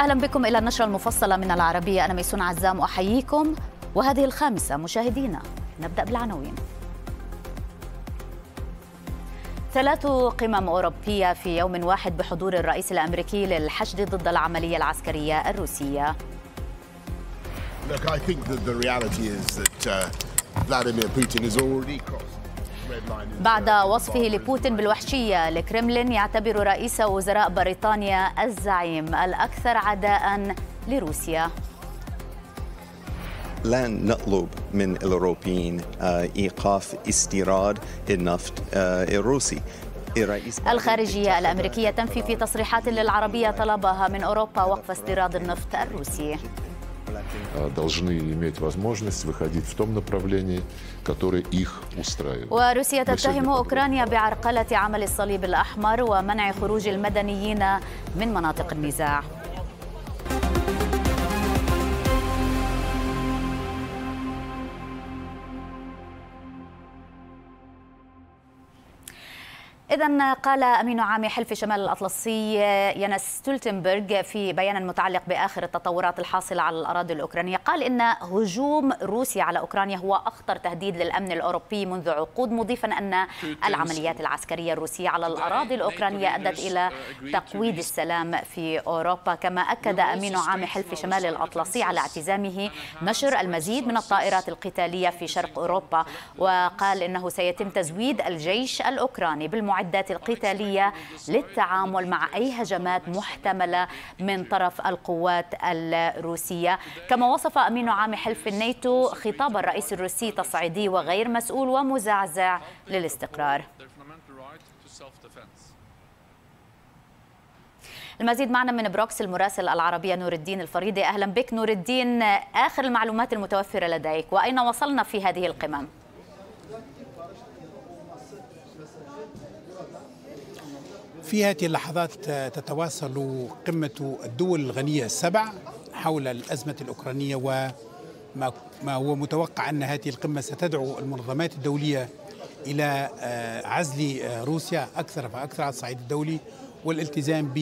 أهلا بكم إلى النشرة المفصلة من العربية أنا ميسون عزام أحييكم وهذه الخامسة مشاهدينا نبدأ بالعناوين ثلاث قمم أوروبية في يوم واحد بحضور الرئيس الأمريكي للحشد ضد العملية العسكرية الروسية Look, I think that the reality is that uh, Vladimir Putin is already crossed. بعد وصفه لبوتين بالوحشية الكرملين يعتبر رئيس وزراء بريطانيا الزعيم الأكثر عداء لروسيا لن نطلب من الأوروبيين آه، إيقاف استيراد النفط آه، الروسي الخارجية الأمريكية تنفي في تصريحات للعربية طلبها من أوروبا وقف استيراد النفط الروسي должны иметь возможность выходить в том направлении, которое их устраивает. وروسيا تتهم أوكرانيا بعرقلة عمل الصليب الأحمر ومنع خروج المدنيين من مناطق النزاع. إذا قال أمين عام حلف شمال الأطلسي يانس ستولتنبرغ في بيان متعلق بآخر التطورات الحاصلة على الأراضي الأوكرانية قال إن هجوم روسيا على أوكرانيا هو أخطر تهديد للأمن الأوروبي منذ عقود مضيفا أن العمليات العسكرية الروسية على الأراضي الأوكرانية أدت إلى تقويض السلام في أوروبا كما أكد أمين عام حلف شمال الأطلسي على اعتزامه نشر المزيد من الطائرات القتالية في شرق أوروبا وقال إنه سيتم تزويد الجيش الأوكراني بالمعارضة المعدات القتالية للتعامل مع أي هجمات محتملة من طرف القوات الروسية كما وصف أمين عام حلف الناتو خطاب الرئيس الروسي تصعيدي وغير مسؤول ومزعزع للاستقرار المزيد معنا من بروكس المراسل العربية نور الدين الفريدي أهلا بك نور الدين آخر المعلومات المتوفرة لديك وأين وصلنا في هذه القمم؟ في هذه اللحظات تتواصل قمة الدول الغنية السبع حول الأزمة الأوكرانية وما ما هو متوقع أن هذه القمة ستدعو المنظمات الدولية إلى آه، عزل آه، روسيا أكثر فأكثر على الصعيد الدولي والالتزام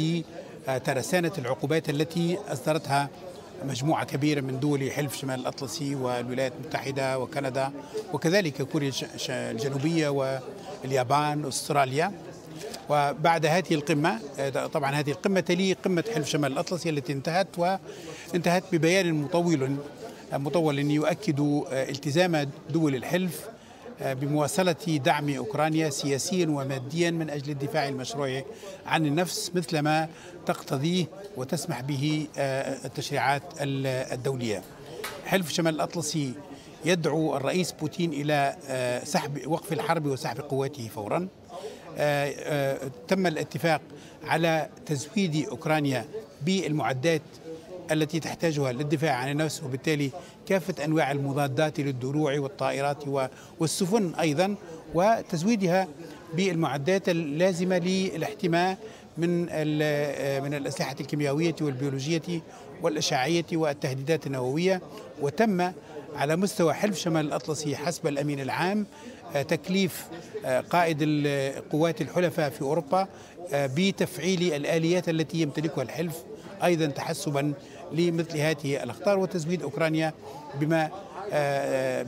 بترسانة آه، العقوبات التي أصدرتها مجموعة كبيرة من دول حلف شمال الأطلسي والولايات المتحدة وكندا وكذلك كوريا الجنوبية واليابان واستراليا وبعد هذه القمة آه، طبعا هذه القمة تلي قمة حلف شمال الأطلسي التي انتهت وانتهت ببيان مطول آه، مطول يؤكد آه، التزام دول الحلف بمواصلة دعم أوكرانيا سياسيا وماديا من أجل الدفاع المشروع عن النفس مثل ما تقتضيه وتسمح به التشريعات الدولية حلف شمال الأطلسي يدعو الرئيس بوتين إلى سحب وقف الحرب وسحب قواته فورا آه، آه، تم الاتفاق على تزويد أوكرانيا بالمعدات التي تحتاجها للدفاع عن النفس وبالتالي كافة أنواع المضادات للدروع والطائرات والسفن أيضا وتزويدها بالمعدات اللازمة للاحتماء من آه، من الأسلحة الكيميائية والبيولوجية والأشعاعية والتهديدات النووية وتم على مستوى حلف شمال الأطلسي حسب الأمين العام آه، تكليف آه، قائد قوات الحلفاء في أوروبا آه، بتفعيل الآليات التي يمتلكها الحلف أيضا تحسبا لمثل هذه الأخطار وتزويد أوكرانيا بما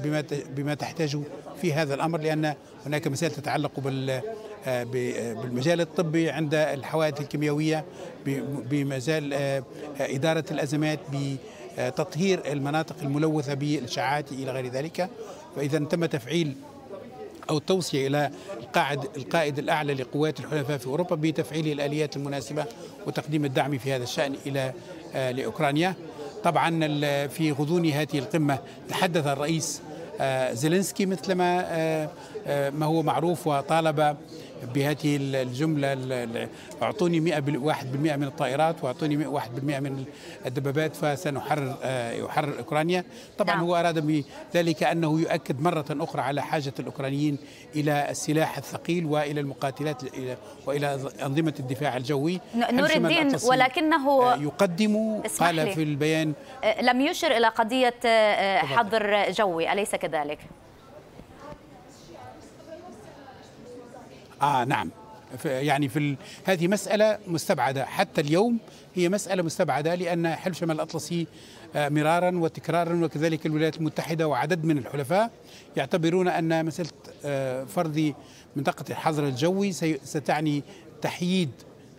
بما بما تحتاجه في هذا الأمر لأن هناك مسائل تتعلق بال بالمجال الطبي عند الحوادث الكيميائية بمجال إدارة الأزمات بتطهير المناطق الملوثة بالإشعاعات إلى غير ذلك فإذا تم تفعيل او التوصيه الى القاعد القائد الاعلى لقوات الحلفاء في اوروبا بتفعيل الاليات المناسبه وتقديم الدعم في هذا الشان الى آه، لاوكرانيا. طبعا في غضون هذه القمه تحدث الرئيس آه، زيلنسكي مثل آه، ما هو معروف وطالب بهذه الجملة أعطوني بالمئة من الطائرات وأعطوني 101% من الدبابات فسنحرر آه، يحرر أوكرانيا طبعا نعم. هو أراد بذلك أنه يؤكد مرة أخرى على حاجة الأوكرانيين إلى السلاح الثقيل وإلى المقاتلات وإلى أنظمة الدفاع الجوي نور الدين ولكنه آه، يقدم قال في البيان آه، لم يشر إلى قضية حظر جوي أليس كذلك؟ آه نعم يعني في ال... هذه مسألة مستبعدة حتى اليوم هي مسألة مستبعدة لأن حلف شمال الأطلسي آه، مرارا وتكرارا وكذلك الولايات المتحدة وعدد من الحلفاء يعتبرون أن مسألة آه، فرض منطقة الحظر الجوي ستعني تحييد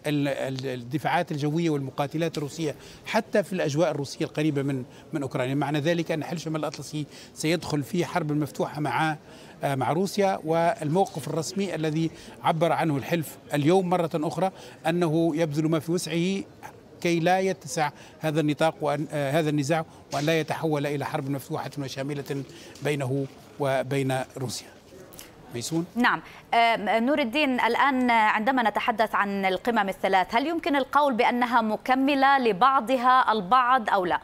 الدفاعات الجوية والمقاتلات الروسية حتى في الأجواء الروسية القريبة من من أوكرانيا معنى ذلك أن حلف شمال الأطلسي سيدخل في حرب مفتوحة مع آه، مع روسيا والموقف الرسمي الذي عبر عنه الحلف اليوم مرة أخرى أنه يبذل ما في وسعه كي لا يتسع هذا النطاق وأن آه، هذا النزاع وأن لا يتحول إلى حرب مفتوحة وشاملة بينه وبين روسيا ميسون نعم نور الدين الآن عندما نتحدث عن القمم الثلاث هل يمكن القول بأنها مكملة لبعضها البعض أو لا؟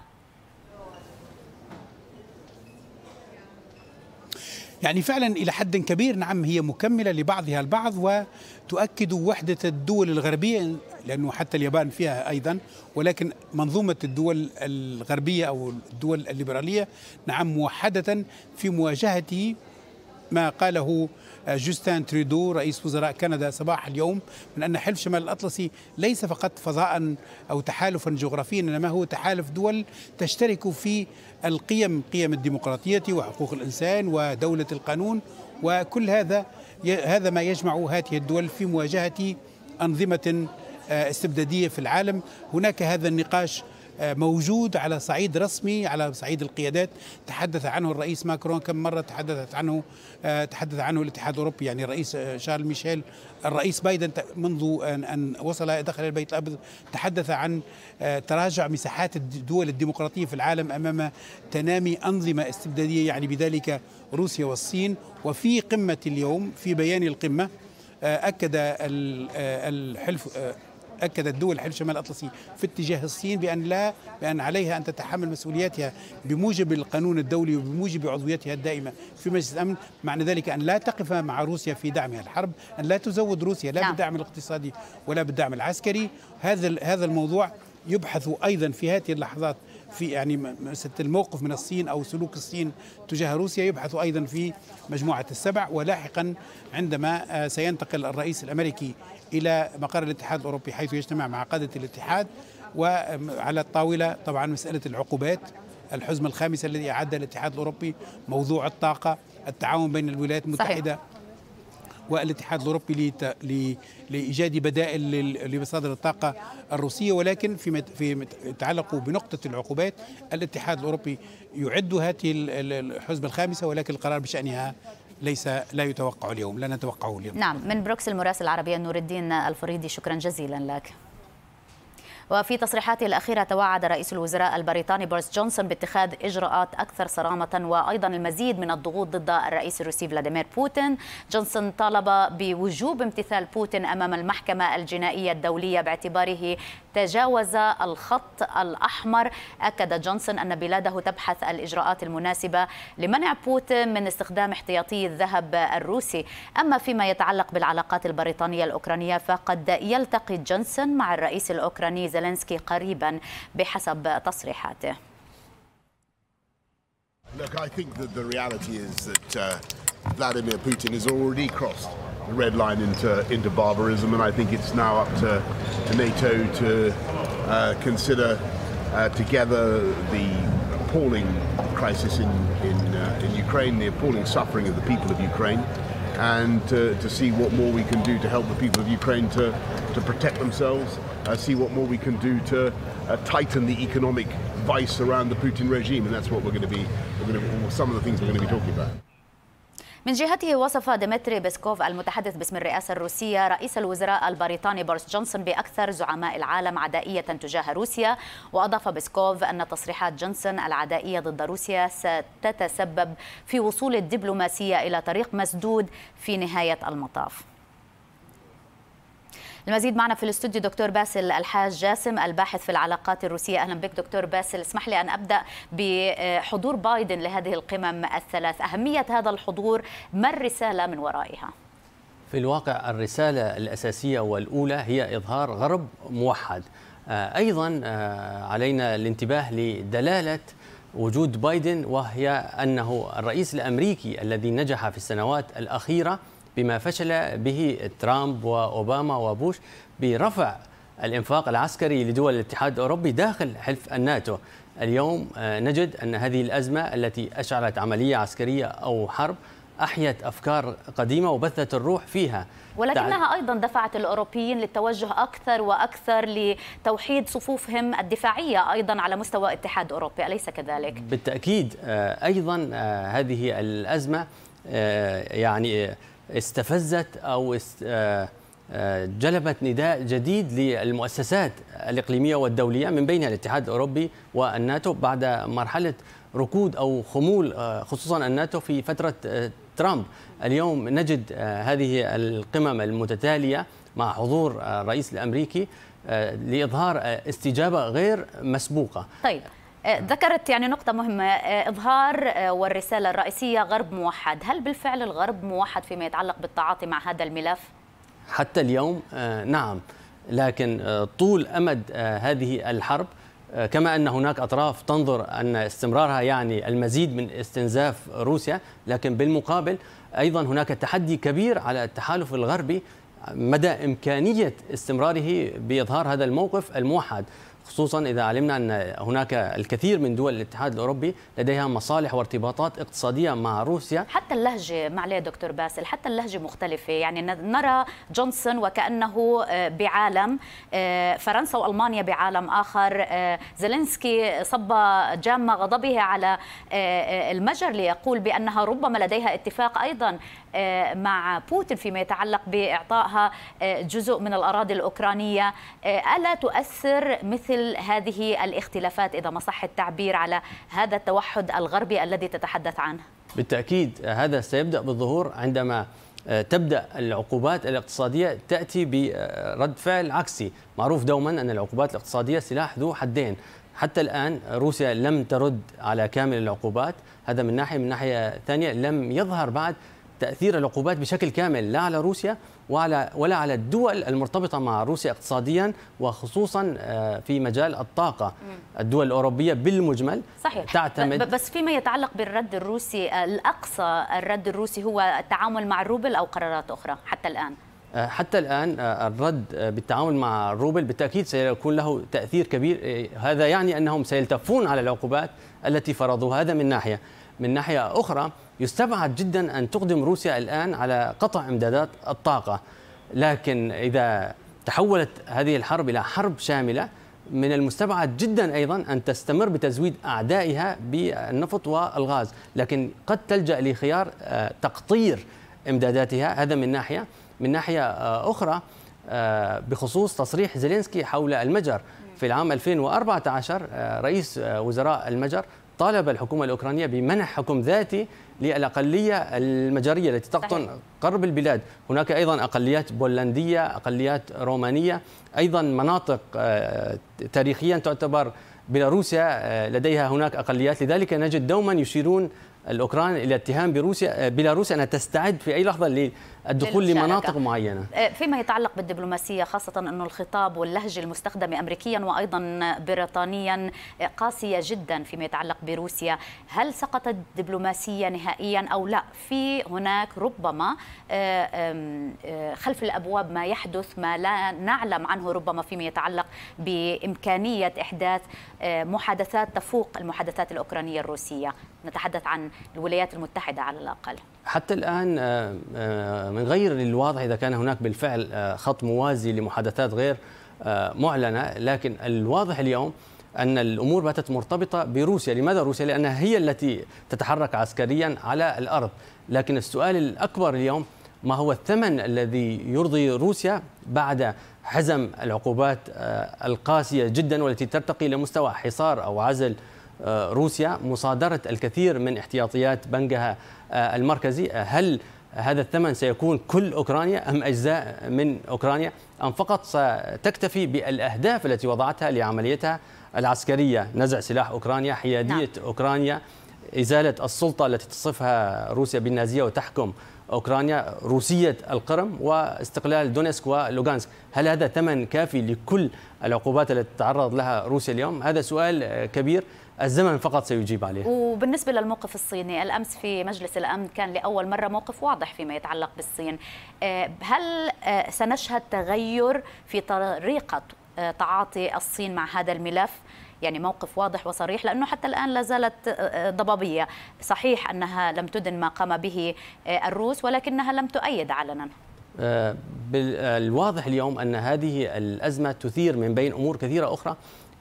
يعني فعلا إلى حد كبير نعم هي مكملة لبعضها البعض وتؤكد وحدة الدول الغربية لأنه حتى اليابان فيها أيضا ولكن منظومة الدول الغربية أو الدول الليبرالية نعم موحدة في مواجهة ما قاله آه، جوستان تريدو رئيس وزراء كندا صباح اليوم من أن حلف شمال الأطلسي ليس فقط فضاء أو تحالفا جغرافيا إنما هو تحالف دول تشترك في القيم قيم الديمقراطية وحقوق الإنسان ودولة القانون وكل هذا هذا ما يجمع هذه الدول في مواجهة أنظمة آه، استبدادية في العالم هناك هذا النقاش موجود على صعيد رسمي على صعيد القيادات تحدث عنه الرئيس ماكرون كم مرة تحدثت عنه آه، تحدث عنه الاتحاد الأوروبي يعني الرئيس آه، شارل ميشيل الرئيس بايدن منذ أن وصل دخل البيت الأبيض تحدث عن آه، تراجع مساحات الدول الديمقراطية في العالم أمام تنامي أنظمة استبدادية يعني بذلك روسيا والصين وفي قمة اليوم في بيان القمة أكد الحلف أكدت دول حلف شمال الأطلسي في اتجاه الصين بأن لا بأن عليها أن تتحمل مسؤولياتها بموجب القانون الدولي وبموجب عضويتها الدائمة في مجلس الأمن معنى ذلك أن لا تقف مع روسيا في دعمها الحرب أن لا تزود روسيا لا نعم. بالدعم الاقتصادي ولا بالدعم العسكري هذا هذا الموضوع يبحث ايضا في هذه اللحظات في يعني الموقف من الصين او سلوك الصين تجاه روسيا يبحث ايضا في مجموعه السبع ولاحقا عندما آه، سينتقل الرئيس الامريكي إلى مقر الاتحاد الأوروبي حيث يجتمع مع قادة الاتحاد وعلى الطاولة طبعا مسألة العقوبات الحزمة الخامسة الذي أعدها الاتحاد الأوروبي موضوع الطاقة التعاون بين الولايات المتحدة صحيح. والاتحاد الاوروبي لايجاد بدائل لمصادر الطاقه الروسيه ولكن فيما في يتعلق بنقطه العقوبات الاتحاد الاوروبي يعد هذه الحزمه الخامسه ولكن القرار بشانها ليس لا يتوقع اليوم لا نتوقعه اليوم نعم من بروكسل المراسل العربية نور الدين الفريدي شكرا جزيلا لك وفي تصريحاته الأخيرة توعد رئيس الوزراء البريطاني بوريس جونسون باتخاذ إجراءات أكثر صرامة وأيضا المزيد من الضغوط ضد الرئيس الروسي فلاديمير بوتين جونسون طالب بوجوب امتثال بوتين أمام المحكمة الجنائية الدولية باعتباره تجاوز الخط الأحمر أكد جونسون أن بلاده تبحث الإجراءات المناسبة لمنع بوتين من استخدام احتياطي الذهب الروسي أما فيما يتعلق بالعلاقات البريطانية الأوكرانية فقد يلتقي جونسون مع الرئيس الأوكراني قريبا بحسب تصريحاته Look, I think that the reality is that uh, Vladimir Putin has already crossed the red line into, into barbarism, and I think it's now up to, to NATO to uh, consider uh, together the appalling crisis in, in, uh, in Ukraine, the appalling suffering of the people of Ukraine, and to, to see what more we can do to help the people of Ukraine to, to protect themselves uh, see what more we can do to uh, tighten the economic vice around the Putin regime, and that's what we're going to be. We're going to some of the things we're going to be talking about. من جهته وصف ديمتري بيسكوف المتحدث باسم الرئاسة الروسية رئيس الوزراء البريطاني بورس جونسون بأكثر زعماء العالم عدائية تجاه روسيا وأضاف بيسكوف أن تصريحات جونسون العدائية ضد روسيا ستتسبب في وصول الدبلوماسية إلى طريق مسدود في نهاية المطاف المزيد معنا في الاستوديو دكتور باسل الحاج جاسم الباحث في العلاقات الروسية أهلا بك دكتور باسل اسمح لي أن أبدأ بحضور بايدن لهذه القمم الثلاث أهمية هذا الحضور ما الرسالة من ورائها؟ في الواقع الرسالة الأساسية والأولى هي إظهار غرب موحد آه، أيضا آه، علينا الانتباه لدلالة وجود بايدن وهي أنه الرئيس الأمريكي الذي نجح في السنوات الأخيرة بما فشل به ترامب وأوباما وبوش برفع الإنفاق العسكري لدول الاتحاد الأوروبي داخل حلف الناتو اليوم آه، نجد أن هذه الأزمة التي أشعلت عملية عسكرية أو حرب أحيت أفكار قديمة وبثت الروح فيها ولكنها أيضا دفعت الأوروبيين للتوجه أكثر وأكثر لتوحيد صفوفهم الدفاعية أيضا على مستوى اتحاد أوروبي أليس كذلك؟ بالتأكيد آه، أيضا آه، هذه الأزمة يعني استفزت أو است آه، آه، جلبت نداء جديد للمؤسسات الإقليمية والدولية من بينها الاتحاد الأوروبي والناتو بعد مرحلة ركود أو خمول آه، خصوصا الناتو في فترة ترامب اليوم نجد هذه القمم المتتالية مع حضور الرئيس الأمريكي لإظهار استجابة غير مسبوقة طيب آه، ذكرت يعني نقطة مهمة آه، إظهار آه، والرسالة الرئيسية غرب موحد هل بالفعل الغرب موحد فيما يتعلق بالتعاطي مع هذا الملف؟ حتى اليوم نعم لكن طول أمد هذه الحرب كما ان هناك اطراف تنظر ان استمرارها يعني المزيد من استنزاف روسيا، لكن بالمقابل ايضا هناك تحدي كبير على التحالف الغربي مدى امكانيه استمراره باظهار هذا الموقف الموحد، خصوصا إذا علمنا أن هناك الكثير من دول الاتحاد الأوروبي لديها مصالح وارتباطات اقتصادية مع روسيا حتى اللهجة معليه دكتور باسل حتى اللهجة مختلفة يعني نرى جونسون وكأنه آه، بعالم آه، فرنسا وألمانيا بعالم آخر آه، زيلينسكي صب جام غضبه على المجر ليقول بأنها ربما لديها اتفاق أيضا آه، مع بوتين فيما يتعلق باعطائها آه، جزء من الاراضي الاوكرانيه آه، الا تؤثر مثل هذه الاختلافات اذا ما صح التعبير على هذا التوحد الغربي الذي تتحدث عنه؟ بالتاكيد هذا سيبدا بالظهور عندما تبدا العقوبات الاقتصاديه تاتي برد فعل عكسي، معروف دوما ان العقوبات الاقتصاديه سلاح ذو حدين، حتى الآن روسيا لم ترد على كامل العقوبات هذا من ناحية من ناحية ثانية لم يظهر بعد تاثير العقوبات بشكل كامل لا على روسيا ولا ولا على الدول المرتبطه مع روسيا اقتصاديا وخصوصا آه، في مجال الطاقه الدول الاوروبيه بالمجمل صحيح تعتمد بس فيما يتعلق بالرد الروسي آه، الاقصى الرد الروسي هو التعامل مع الروبل او قرارات اخرى حتى الان آه، حتى الآن الرد بالتعامل مع الروبل بالتأكيد سيكون له تأثير كبير هذا يعني أنهم سيلتفون على العقوبات التي فرضوها هذا من ناحية من ناحية أخرى يستبعد جدا أن تقدم روسيا الآن على قطع إمدادات الطاقة لكن إذا تحولت هذه الحرب إلى حرب شاملة من المستبعد جدا ايضا ان تستمر بتزويد اعدائها بالنفط والغاز، لكن قد تلجا لخيار آه، تقطير امداداتها هذا من ناحيه، من ناحيه آه، اخرى آه، بخصوص تصريح زيلينسكي حول المجر في العام 2014 رئيس وزراء المجر طالب الحكومة الأوكرانية بمنح حكم ذاتي للأقلية المجرية التي تقطن صحيح. قرب البلاد هناك أيضا أقليات بولندية أقليات رومانية أيضا مناطق آه، تاريخيا تعتبر بيلاروسيا آه، لديها هناك أقليات لذلك نجد دوما يشيرون الأوكران إلى اتهام بروسيا آه، بيلاروسيا أنها تستعد في أي لحظة الدخول لمناطق معينه آه، فيما يتعلق بالدبلوماسيه خاصه انه الخطاب واللهجه المستخدمه امريكيا وايضا بريطانيا آه، قاسيه جدا فيما يتعلق بروسيا هل سقطت الدبلوماسيه نهائيا او لا في هناك ربما آه، خلف الابواب ما يحدث ما لا نعلم عنه ربما فيما يتعلق بامكانيه احداث محادثات تفوق المحادثات الاوكرانيه الروسيه نتحدث عن الولايات المتحده على الاقل حتى الآن آه، آه، من غير الواضح إذا كان هناك بالفعل آه، خط موازي لمحادثات غير معلنة لكن الواضح اليوم أن الأمور باتت مرتبطة بروسيا لماذا روسيا؟ لأنها هي التي تتحرك عسكريا على الأرض لكن السؤال الأكبر اليوم ما هو الثمن الذي يرضي روسيا بعد حزم العقوبات القاسية جدا والتي ترتقي لمستوى حصار أو عزل روسيا مصادرة الكثير من احتياطيات بنكها آه، المركزي آه، هل هذا الثمن سيكون كل أوكرانيا أم أجزاء من أوكرانيا أم فقط ستكتفي بالأهداف التي وضعتها لعمليتها العسكرية نزع سلاح أوكرانيا حيادية نعم. أوكرانيا إزالة السلطة التي تصفها روسيا بالنازية وتحكم أوكرانيا روسية القرم واستقلال دونيسك ولوغانسك هل هذا ثمن كافي لكل العقوبات التي تتعرض لها روسيا اليوم؟ هذا سؤال كبير الزمن فقط سيجيب عليه وبالنسبة للموقف الصيني الأمس في مجلس الأمن كان لأول مرة موقف واضح فيما يتعلق بالصين آه، هل آه، سنشهد تغير في طريقة آه، تعاطي الصين مع هذا الملف يعني موقف واضح وصريح لأنه حتى الآن لا زالت ضبابية صحيح أنها لم تدن ما قام به الروس ولكنها لم تؤيد علنا الواضح اليوم أن هذه الأزمة تثير من بين أمور كثيرة أخرى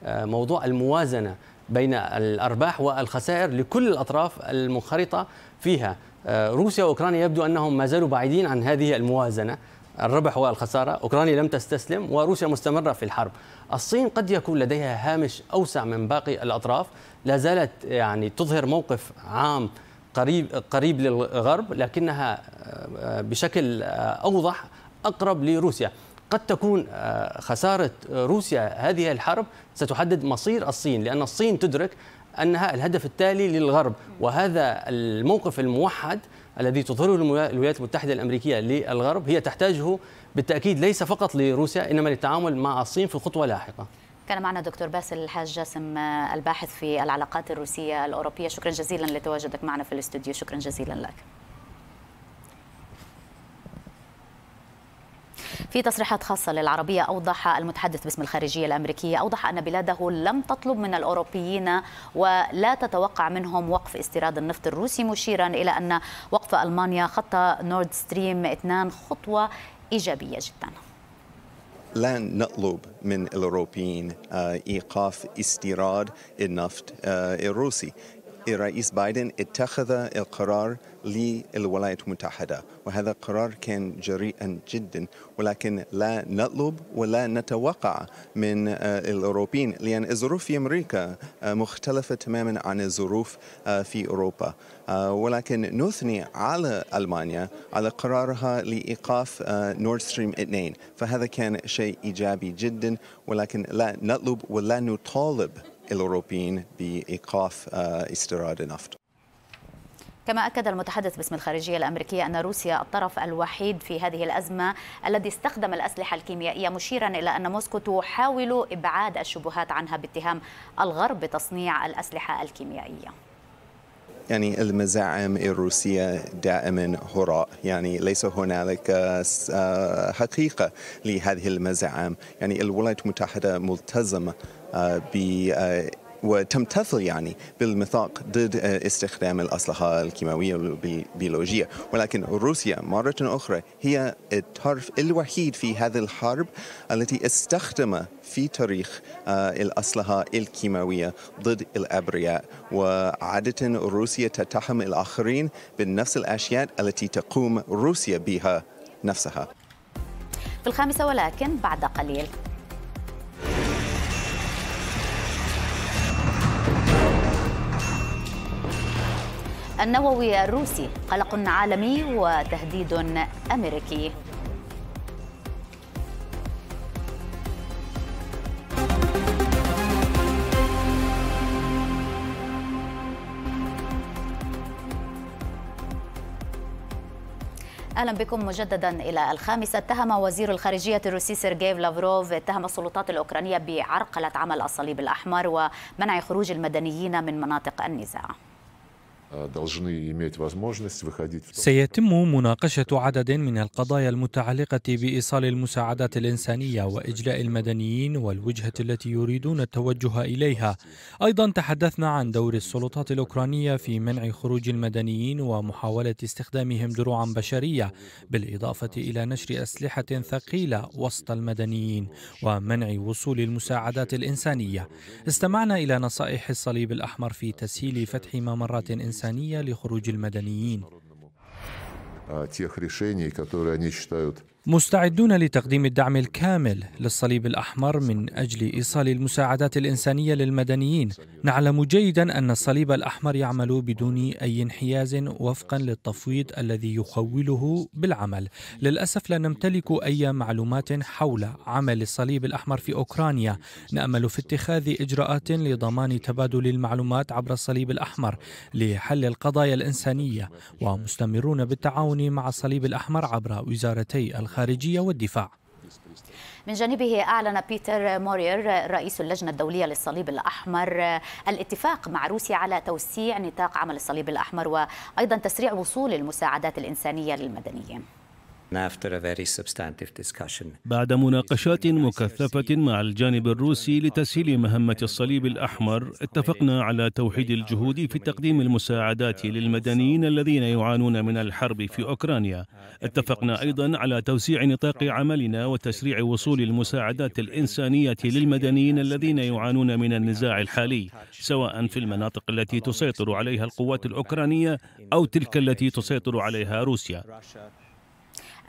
موضوع الموازنة بين الارباح والخسائر لكل الاطراف المنخرطه فيها آه، روسيا واوكرانيا يبدو انهم ما زالوا بعيدين عن هذه الموازنه الربح والخساره اوكرانيا لم تستسلم وروسيا مستمره في الحرب الصين قد يكون لديها هامش اوسع من باقي الاطراف لا زالت يعني تظهر موقف عام قريب قريب للغرب لكنها آه، بشكل آه، اوضح اقرب لروسيا قد تكون آه، خسارة آه، روسيا هذه الحرب ستحدد مصير الصين لأن الصين تدرك أنها الهدف التالي للغرب وهذا الموقف الموحد الذي تظهره الولايات المتحدة الأمريكية للغرب هي تحتاجه بالتأكيد ليس فقط لروسيا إنما للتعامل مع الصين في خطوة لاحقة كان معنا دكتور باسل الحاج جاسم آه، الباحث في العلاقات الروسية الأوروبية شكرا جزيلا لتواجدك معنا في الاستوديو شكرا جزيلا لك في تصريحات خاصة للعربية أوضح المتحدث باسم الخارجية الأمريكية أوضح أن بلاده لم تطلب من الأوروبيين ولا تتوقع منهم وقف استيراد النفط الروسي مشيرا إلى أن وقف ألمانيا خط نورد ستريم 2 خطوة إيجابية جداً لن نطلب من الأوروبيين آه، إيقاف استيراد النفط آه، الروسي الرئيس بايدن اتخذ القرار للولايات المتحدة وهذا قرار كان جريئا جدا ولكن لا نطلب ولا نتوقع من آه، الأوروبيين لأن الظروف في أمريكا آه، مختلفة تماما عن الظروف آه، في أوروبا ولكن نثني على ألمانيا على قرارها لإيقاف نورد ستريم 2 فهذا كان شيء إيجابي جدا ولكن لا نطلب ولا نطالب الأوروبيين بإيقاف آه، استيراد النفط كما أكد المتحدث باسم الخارجية الأمريكية أن روسيا الطرف الوحيد في هذه الأزمة الذي استخدم الأسلحة الكيميائية مشيرا إلى أن موسكو تحاول إبعاد الشبهات عنها باتهام الغرب بتصنيع الأسلحة الكيميائية يعني المزاعم الروسية دائما هراء يعني ليس هنالك آه، آه، حقيقة لهذه المزاعم يعني الولايات المتحدة ملتزمة آه، ب آه، وتمتثل يعني بالميثاق ضد آه، استخدام الأسلحة الكيماوية والبيولوجية ولكن روسيا مرة أخرى هي الطرف الوحيد في هذه الحرب التي استخدم في تاريخ الأسلحة الكيماوية ضد الأبرياء وعادة روسيا تتهم الآخرين بنفس الأشياء التي تقوم روسيا بها نفسها في الخامسة ولكن بعد قليل النووي الروسي قلق عالمي وتهديد أمريكي اهلا بكم مجددا الى الخامسه اتهم وزير الخارجيه الروسي سيرجيف لافروف اتهم السلطات الاوكرانيه بعرقله عمل الصليب الاحمر ومنع خروج المدنيين من مناطق النزاع Э, سيتم مناقشة عدد من القضايا المتعلقة بإيصال المساعدات الإنسانية وإجلاء المدنيين والوجهة التي يريدون التوجه إليها. أيضا تحدثنا عن دور السلطات الأوكرانية في منع خروج المدنيين ومحاولة استخدامهم دروعا بشرية، بالإضافة إلى نشر أسلحة ثقيلة وسط المدنيين ومنع وصول المساعدات الإنسانية. استمعنا إلى نصائح الصليب الأحمر في تسهيل فتح ممرات إنسانية الإنسانية لخروج المدنيين مستعدون لتقديم الدعم الكامل للصليب الأحمر من أجل إيصال المساعدات الإنسانية للمدنيين نعلم جيدا أن الصليب الأحمر يعمل بدون أي انحياز وفقا للتفويض الذي يخوله بالعمل للأسف لا نمتلك أي معلومات حول عمل الصليب الأحمر في أوكرانيا نأمل في اتخاذ إجراءات لضمان تبادل المعلومات عبر الصليب الأحمر لحل القضايا الإنسانية ومستمرون بالتعاون مع الصليب الأحمر عبر وزارتي الخارجية الخارجية والدفاع من جانبه أعلن بيتر مورير رئيس اللجنة الدولية للصليب الأحمر الاتفاق مع روسيا على توسيع نطاق عمل الصليب الأحمر وأيضا تسريع وصول المساعدات الإنسانية للمدنيين بعد مناقشات مكثفة مع الجانب الروسي لتسهيل مهمة الصليب الأحمر، اتفقنا على توحيد الجهود في تقديم المساعدات للمدنيين الذين يعانون من الحرب في أوكرانيا. اتفقنا أيضا على توسيع نطاق عملنا وتسريع وصول المساعدات الإنسانية للمدنيين الذين يعانون من النزاع الحالي، سواء في المناطق التي تسيطر عليها القوات الأوكرانية أو تلك التي تسيطر عليها روسيا.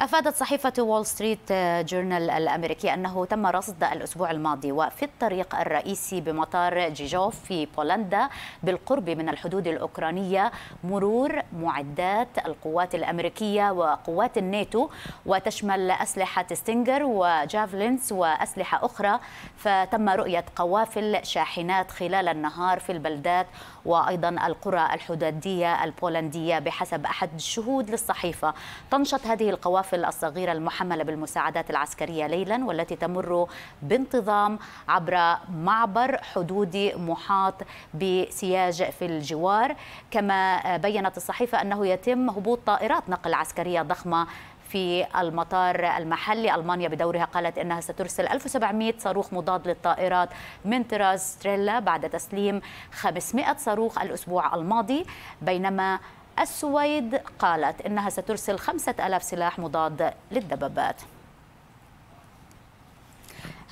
أفادت صحيفة وول ستريت جورنال الأمريكية أنه تم رصد الأسبوع الماضي وفي الطريق الرئيسي بمطار جيجوف في بولندا بالقرب من الحدود الأوكرانية مرور معدات القوات الأمريكية وقوات الناتو وتشمل أسلحة ستينجر وجافلينز وأسلحة أخرى فتم رؤية قوافل شاحنات خلال النهار في البلدات وأيضا القرى الحدودية البولندية بحسب أحد الشهود للصحيفة تنشط هذه القوافل القوافل الصغيرة المحملة بالمساعدات العسكرية ليلا والتي تمر بانتظام عبر معبر حدودي محاط بسياج في الجوار كما بينت الصحيفة أنه يتم هبوط طائرات نقل عسكرية ضخمة في المطار المحلي ألمانيا بدورها قالت أنها سترسل 1700 صاروخ مضاد للطائرات من طراز ستريلا بعد تسليم 500 صاروخ الأسبوع الماضي بينما السويد قالت إنها سترسل خمسة ألاف سلاح مضاد للدبابات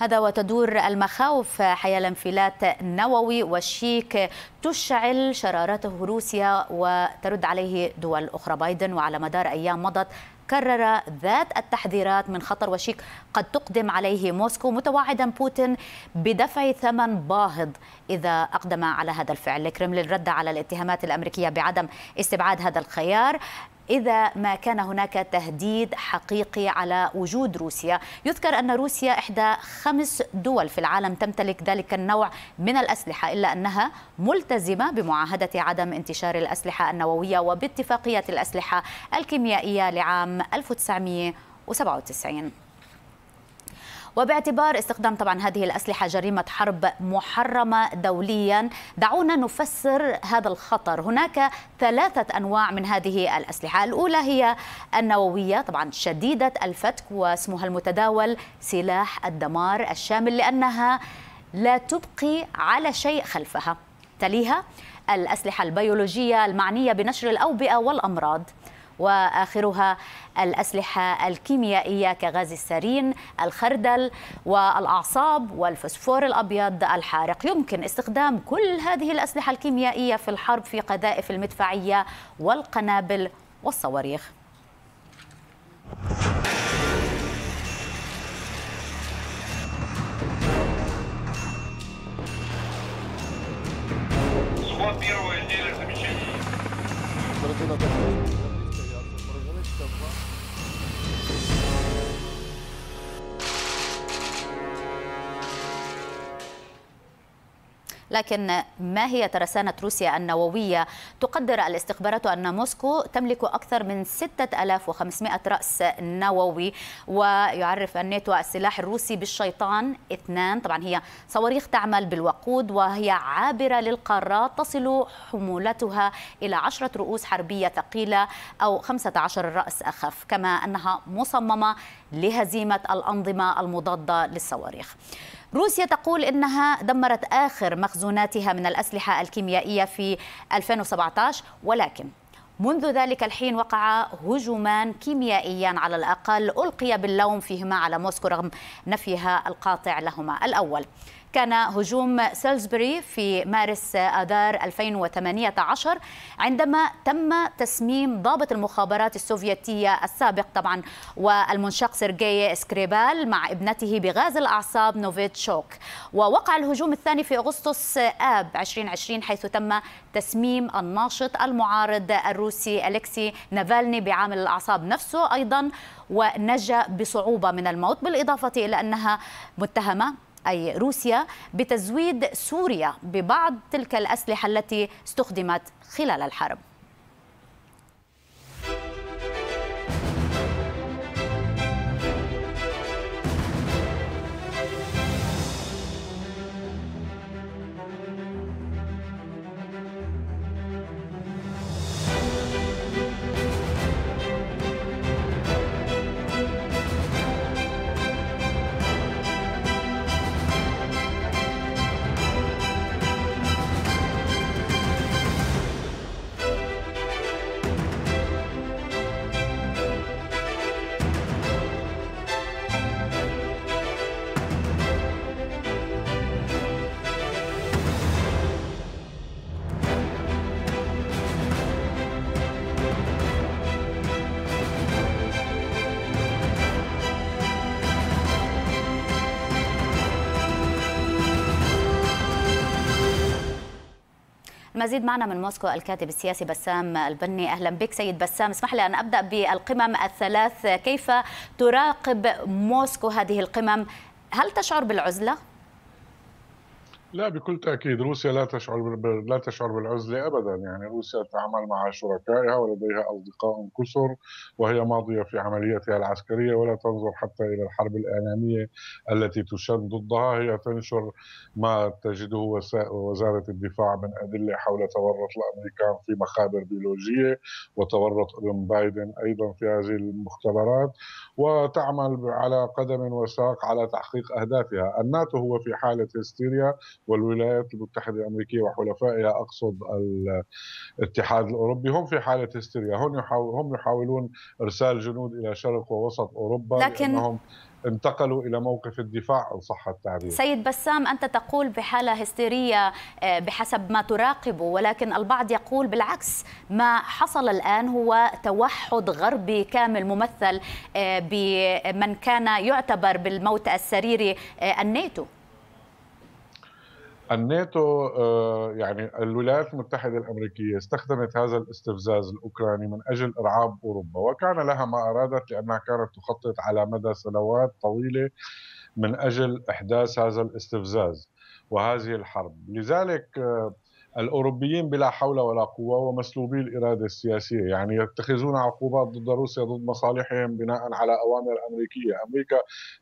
هذا وتدور المخاوف حيال انفلات نووي والشيك تشعل شرارته روسيا وترد عليه دول أخرى بايدن وعلى مدار أيام مضت كرر ذات التحذيرات من خطر وشيك قد تقدم عليه موسكو متوعدا بوتين بدفع ثمن باهظ إذا أقدم على هذا الفعل الكرملين رد على الاتهامات الأمريكية بعدم استبعاد هذا الخيار إذا ما كان هناك تهديد حقيقي على وجود روسيا يذكر أن روسيا إحدى خمس دول في العالم تمتلك ذلك النوع من الأسلحة إلا أنها ملتزمة بمعاهدة عدم انتشار الأسلحة النووية وباتفاقية الأسلحة الكيميائية لعام 1997 وباعتبار استخدام طبعا هذه الأسلحة جريمة حرب محرمة دوليا دعونا نفسر هذا الخطر هناك ثلاثة أنواع من هذه الأسلحة الأولى هي النووية طبعا شديدة الفتك واسمها المتداول سلاح الدمار الشامل لأنها لا تبقي على شيء خلفها تليها الأسلحة البيولوجية المعنية بنشر الأوبئة والأمراض واخرها الاسلحه الكيميائيه كغاز السرين، الخردل والاعصاب والفسفور الابيض الحارق، يمكن استخدام كل هذه الاسلحه الكيميائيه في الحرب في قذائف المدفعيه والقنابل والصواريخ. Первое, делится мечеть. لكن ما هي ترسانة روسيا النووية تقدر الاستخبارات أن موسكو تملك أكثر من 6500 رأس نووي ويعرف الناتو السلاح الروسي بالشيطان اثنان طبعا هي صواريخ تعمل بالوقود وهي عابرة للقارات تصل حمولتها إلى 10 رؤوس حربية ثقيلة أو 15 رأس أخف كما أنها مصممة لهزيمة الأنظمة المضادة للصواريخ روسيا تقول انها دمرت اخر مخزوناتها من الاسلحه الكيميائيه في 2017 ولكن منذ ذلك الحين وقع هجومان كيميائيان على الأقل ألقي باللوم فيهما على موسكو رغم نفيها القاطع لهما الأول كان هجوم سالزبري في مارس آذار 2018 عندما تم تسميم ضابط المخابرات السوفيتية السابق طبعا والمنشق سيرجي سكريبال مع ابنته بغاز الأعصاب نوفيتشوك ووقع الهجوم الثاني في أغسطس آب 2020 حيث تم تسميم الناشط المعارض الروسي أليكسي نافالني بعامل الأعصاب نفسه أيضا ونجا بصعوبة من الموت بالإضافة إلى أنها متهمة أي روسيا بتزويد سوريا ببعض تلك الأسلحة التي استخدمت خلال الحرب مزيد معنا من موسكو الكاتب السياسي بسام البني أهلا بك سيد بسام اسمح لي أن أبدأ بالقمم الثلاث كيف تراقب موسكو هذه القمم هل تشعر بالعزلة؟ لا بكل تأكيد روسيا لا تشعر لا تشعر بالعزلة أبدا يعني روسيا تعمل مع شركائها ولديها أصدقاء كثر وهي ماضية في عملياتها العسكرية ولا تنظر حتى إلى الحرب الإعلامية التي تشن ضدها هي تنشر ما تجده وزارة الدفاع من أدلة حول تورط الأمريكان في مخابر بيولوجية وتورط ابن بايدن أيضا في هذه المختبرات وتعمل على قدم وساق على تحقيق أهدافها الناتو هو في حالة هستيريا والولايات المتحدة الأمريكية وحلفائها أقصد الاتحاد الأوروبي هم في حالة هستيريا هم يحاولون إرسال جنود إلى شرق ووسط أوروبا لكن لأنهم انتقلوا الى موقف الدفاع ان صح التعبير. سيد بسام انت تقول بحاله هستيريه آه، بحسب ما تراقبه ولكن البعض يقول بالعكس ما حصل الان هو توحد غربي كامل ممثل آه، بمن كان يعتبر بالموت السريري آه، الناتو. الناتو آه، يعني الولايات المتحدة الأمريكية استخدمت هذا الاستفزاز الأوكراني من أجل إرعاب أوروبا وكان لها ما أرادت لأنها كانت تخطط على مدى سنوات طويلة من أجل إحداث هذا الاستفزاز وهذه الحرب لذلك آه، الأوروبيين بلا حول ولا قوة ومسلوبي الإرادة السياسية يعني يتخذون عقوبات ضد روسيا ضد مصالحهم بناء على أوامر أمريكية أمريكا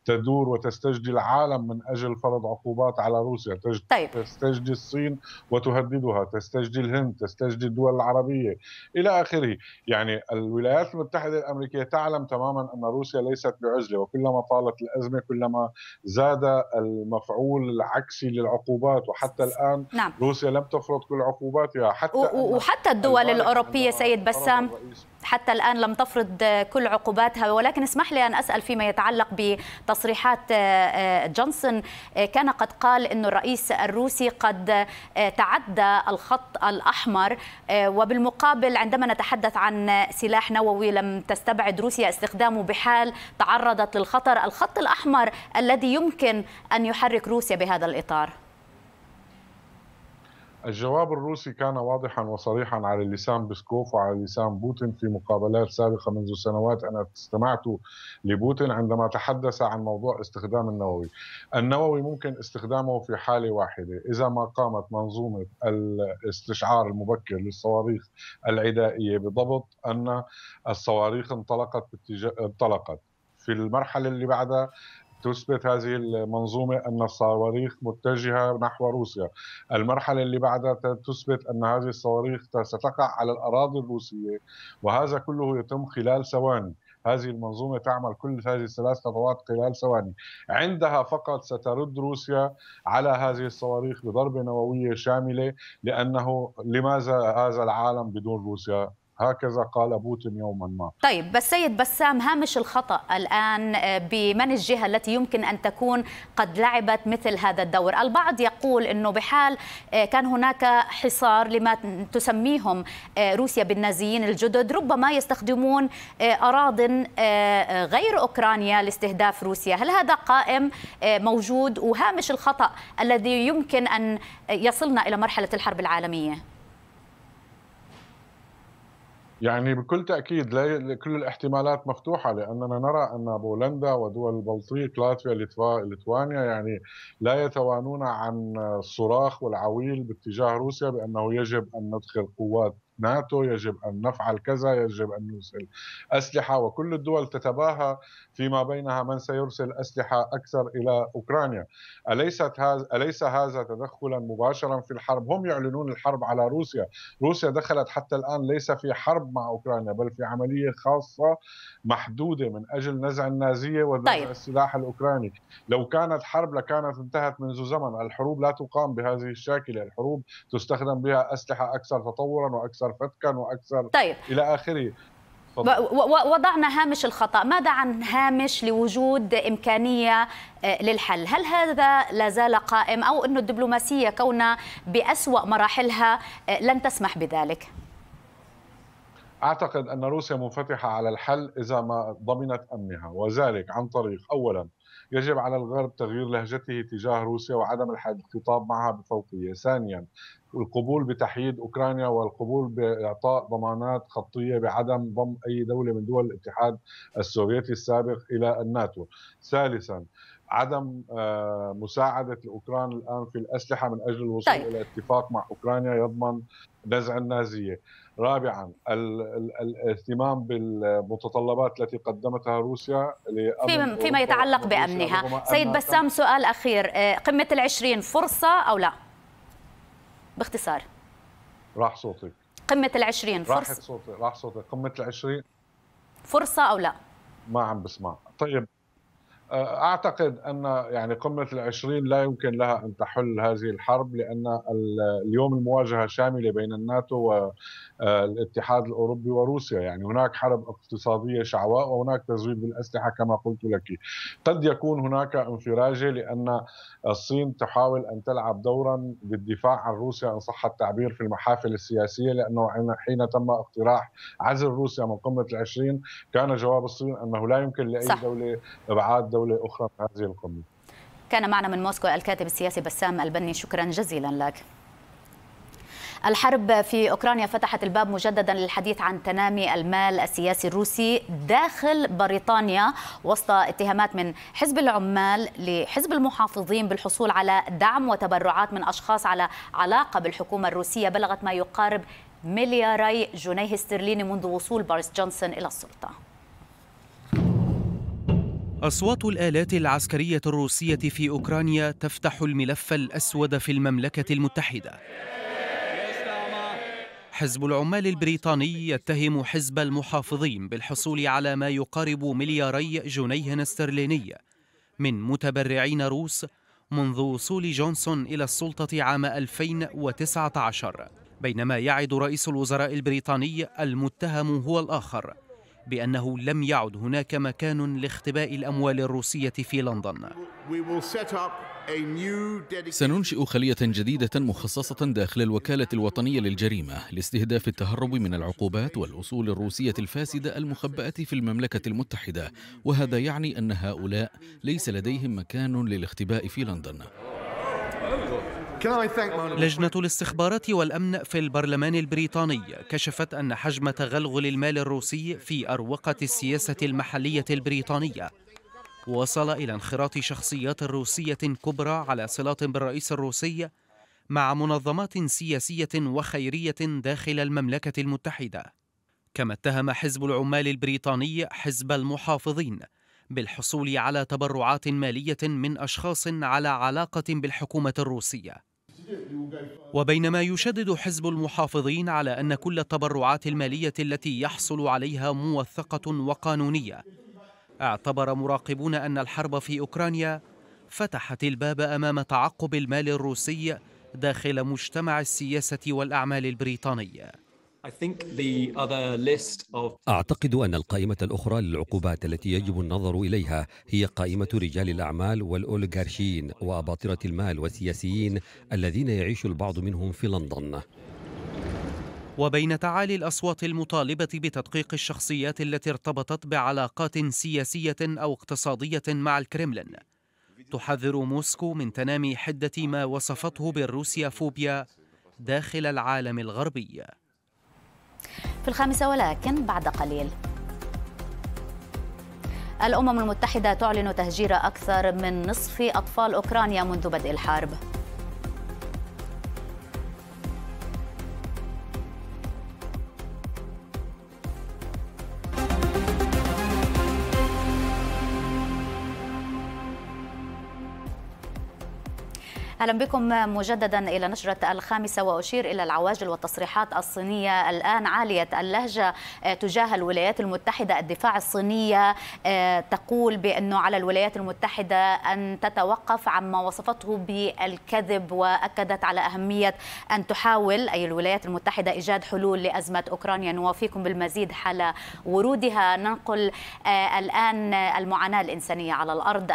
تدور وتستجدي العالم من أجل فرض عقوبات على روسيا تجد طيب. تستجدي الصين وتهددها تستجدي الهند تستجدي الدول العربية إلى آخره يعني الولايات المتحدة الأمريكية تعلم تماما أن روسيا ليست بعزلة وكلما طالت الأزمة كلما زاد المفعول العكسي للعقوبات وحتى نعم. الآن نعم. روسيا لم تفرض كل عقوباتها حتى وحتى الدول الأوروبية سيد بسام حتى الآن لم تفرض كل عقوباتها ولكن اسمح لي أن أسأل فيما يتعلق بتصريحات آه، آه، جونسون آه، كان قد قال أن الرئيس الروسي قد تعدى الخط الأحمر وبالمقابل عندما نتحدث عن سلاح نووي لم تستبعد روسيا استخدامه بحال تعرضت للخطر الخط الأحمر الذي يمكن أن يحرك روسيا بهذا الإطار الجواب الروسي كان واضحا وصريحا على لسان بسكوف وعلى لسان بوتين في مقابلات سابقه منذ سنوات انا استمعت لبوتين عندما تحدث عن موضوع استخدام النووي. النووي ممكن استخدامه في حاله واحده اذا ما قامت منظومه الاستشعار المبكر للصواريخ العدائيه بضبط ان الصواريخ انطلقت باتجاه انطلقت في المرحله اللي بعدها تثبت هذه المنظومة أن الصواريخ متجهة نحو روسيا المرحلة اللي بعدها تثبت أن هذه الصواريخ ستقع على الأراضي الروسية وهذا كله يتم خلال ثواني هذه المنظومة تعمل كل هذه الثلاث خطوات خلال ثواني عندها فقط سترد روسيا على هذه الصواريخ بضربة نووية شاملة لأنه لماذا هذا العالم بدون روسيا هكذا قال بوتين يوما ما طيب بس سيد بسام هامش الخطأ الآن آه، بمن الجهة التي يمكن أن تكون قد لعبت مثل هذا الدور البعض يقول أنه بحال آه، كان هناك حصار لما تسميهم آه، روسيا بالنازيين الجدد ربما يستخدمون أراض غير أوكرانيا لاستهداف روسيا هل هذا قائم موجود وهامش الخطأ الذي يمكن أن يصلنا إلى مرحلة الحرب العالمية يعني بكل تأكيد لا كل الاحتمالات مفتوحة لأننا نرى أن بولندا ودول البلطيق لاتفيا ليتوانيا يعني لا يتوانون عن الصراخ والعويل باتجاه روسيا بأنه يجب أن ندخل قوات ناتو يجب أن نفعل كذا يجب أن نرسل أسلحة وكل الدول تتباهى فيما بينها من سيرسل أسلحة أكثر إلى أوكرانيا أليست هذا أليس هذا تدخلا مباشرا في الحرب هم يعلنون الحرب على روسيا روسيا دخلت حتى الآن ليس في حرب مع أوكرانيا بل في عملية خاصة محدودة من أجل نزع النازية ونزع طيب. السلاح الأوكراني لو كانت حرب لكانت انتهت منذ زمن الحروب لا تقام بهذه الشاكلة الحروب تستخدم بها أسلحة أكثر تطورا وأكثر واكثر فتكا واكثر طيب. الى اخره وضعنا هامش الخطأ ماذا عن هامش لوجود إمكانية آه، للحل هل هذا لا زال قائم أو أن الدبلوماسية كون بأسوأ مراحلها آه، لن تسمح بذلك أعتقد أن روسيا منفتحة على الحل إذا ما ضمنت أمنها وذلك عن طريق أولا يجب على الغرب تغيير لهجته تجاه روسيا وعدم الخطاب معها بفوقية ثانيا القبول بتحييد أوكرانيا والقبول بإعطاء ضمانات خطية بعدم ضم أي دولة من دول الاتحاد السوفيتي السابق إلى الناتو ثالثا عدم آه، مساعدة الأوكران الآن في الأسلحة من أجل الوصول طيب. إلى اتفاق مع أوكرانيا يضمن نزع النازية رابعا الاهتمام بالمتطلبات التي قدمتها روسيا فيما, فيما يتعلق بأمنها سيد بسام سؤال أخير آه، قمة العشرين فرصة أو لا باختصار راح صوتي قمة العشرين فرصة راح صوتي راح صوتي قمة العشرين فرصة أو لا ما عم بسمع طيب آه، اعتقد ان يعني قمه العشرين لا يمكن لها ان تحل هذه الحرب لان اليوم المواجهه شامله بين الناتو آه، الاتحاد الاوروبي وروسيا يعني هناك حرب اقتصاديه شعواء وهناك تزويد بالاسلحه كما قلت لك قد يكون هناك انفراجه لان الصين تحاول ان تلعب دورا بالدفاع عن روسيا ان صح التعبير في المحافل السياسيه لانه حين تم اقتراح عزل روسيا من قمه العشرين كان جواب الصين انه لا يمكن لاي صح. دوله ابعاد دوله اخرى من هذه القمه كان معنا من موسكو الكاتب السياسي بسام البني شكرا جزيلا لك الحرب في أوكرانيا فتحت الباب مجددا للحديث عن تنامي المال السياسي الروسي داخل بريطانيا وسط اتهامات من حزب العمال لحزب المحافظين بالحصول على دعم وتبرعات من أشخاص على علاقة بالحكومة الروسية بلغت ما يقارب ملياري جنيه استرليني منذ وصول باريس جونسون إلى السلطة أصوات الآلات العسكرية الروسية في أوكرانيا تفتح الملف الأسود في المملكة المتحدة حزب العمال البريطاني يتهم حزب المحافظين بالحصول على ما يقارب ملياري جنيه استرليني من متبرعين روس منذ وصول جونسون إلى السلطة عام 2019 بينما يعد رئيس الوزراء البريطاني المتهم هو الآخر بأنه لم يعد هناك مكان لاختباء الأموال الروسية في لندن سننشئ خلية جديدة مخصصة داخل الوكالة الوطنية للجريمة لاستهداف التهرب من العقوبات والأصول الروسية الفاسدة المخبأة في المملكة المتحدة وهذا يعني أن هؤلاء ليس لديهم مكان للاختباء في لندن لجنة الاستخبارات والأمن في البرلمان البريطاني كشفت أن حجم تغلغل المال الروسي في أروقة السياسة المحلية البريطانية وصل إلى انخراط شخصيات روسية كبرى على صلات بالرئيس الروسي مع منظمات سياسية وخيرية داخل المملكة المتحدة كما اتهم حزب العمال البريطاني حزب المحافظين بالحصول على تبرعات مالية من أشخاص على علاقة بالحكومة الروسية وبينما يشدد حزب المحافظين على أن كل التبرعات المالية التي يحصل عليها موثقة وقانونية اعتبر مراقبون أن الحرب في أوكرانيا فتحت الباب أمام تعقب المال الروسي داخل مجتمع السياسة والأعمال البريطانية أعتقد أن القائمة الأخرى للعقوبات التي يجب النظر إليها هي قائمة رجال الأعمال والأوليغارشيين وأباطرة المال والسياسيين الذين يعيش البعض منهم في لندن وبين تعالي الأصوات المطالبة بتدقيق الشخصيات التي ارتبطت بعلاقات سياسية أو اقتصادية مع الكرملين تحذر موسكو من تنامي حدة ما وصفته بالروسيا فوبيا داخل العالم الغربي في الخامسة ولكن بعد قليل الأمم المتحدة تعلن تهجير أكثر من نصف أطفال أوكرانيا منذ بدء الحرب أهلا بكم مجددا إلى نشرة الخامسة وأشير إلى العواجل والتصريحات الصينية الآن عالية اللهجة آه، تجاه الولايات المتحدة الدفاع الصينية آه، تقول بأنه على الولايات المتحدة أن تتوقف عما وصفته بالكذب وأكدت على أهمية أن تحاول أي الولايات المتحدة إيجاد حلول لأزمة أوكرانيا نوافيكم بالمزيد حال ورودها ننقل آه، الآن المعاناة الإنسانية على الأرض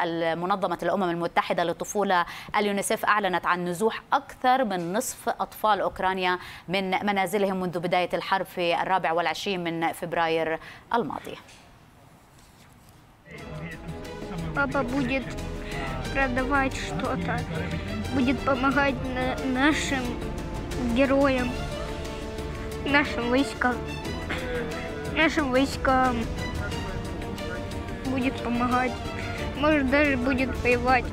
منظمة الأمم المتحدة للطفولة اليونيسف أعلنت عن نزوح أكثر من نصف أطفال أوكرانيا من منازلهم منذ بداية الحرب في الرابع والعشرين من فبراير الماضي Папа будет продавать что-то, будет помогать нашим героям, нашим войскам, нашим войскам будет помогать, может даже будет воевать.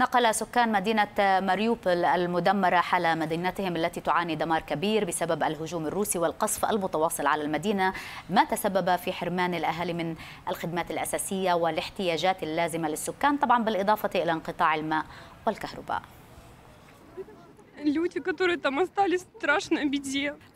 نقل سكان مدينة ماريوبل المدمرة حال مدينتهم التي تعاني دمار كبير بسبب الهجوم الروسي والقصف المتواصل على المدينة ما تسبب في حرمان الأهالي من الخدمات الأساسية والاحتياجات اللازمة للسكان طبعا بالإضافة إلى انقطاع الماء والكهرباء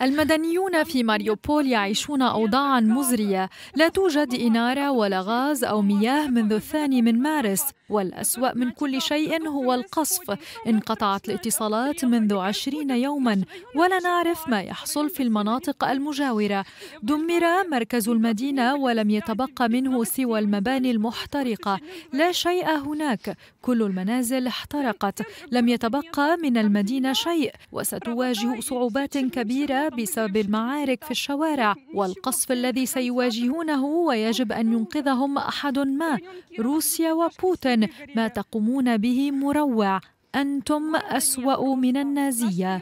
المدنيون في ماريوبول يعيشون أوضاعا مزرية لا توجد إنارة ولا غاز أو مياه منذ الثاني من مارس والأسوأ من كل شيء هو القصف انقطعت الاتصالات منذ عشرين يوما ولا نعرف ما يحصل في المناطق المجاورة دمر مركز المدينة ولم يتبقى منه سوى المباني المحترقة لا شيء هناك كل المنازل احترقت لم يتبقى من المدينة شيء وستواجه صعوبات كبيرة بسبب المعارك في الشوارع والقصف الذي سيواجهونه ويجب أن ينقذهم أحد ما روسيا وبوتين مروع ما تقومون به مروع أنتم أسوأ من النازية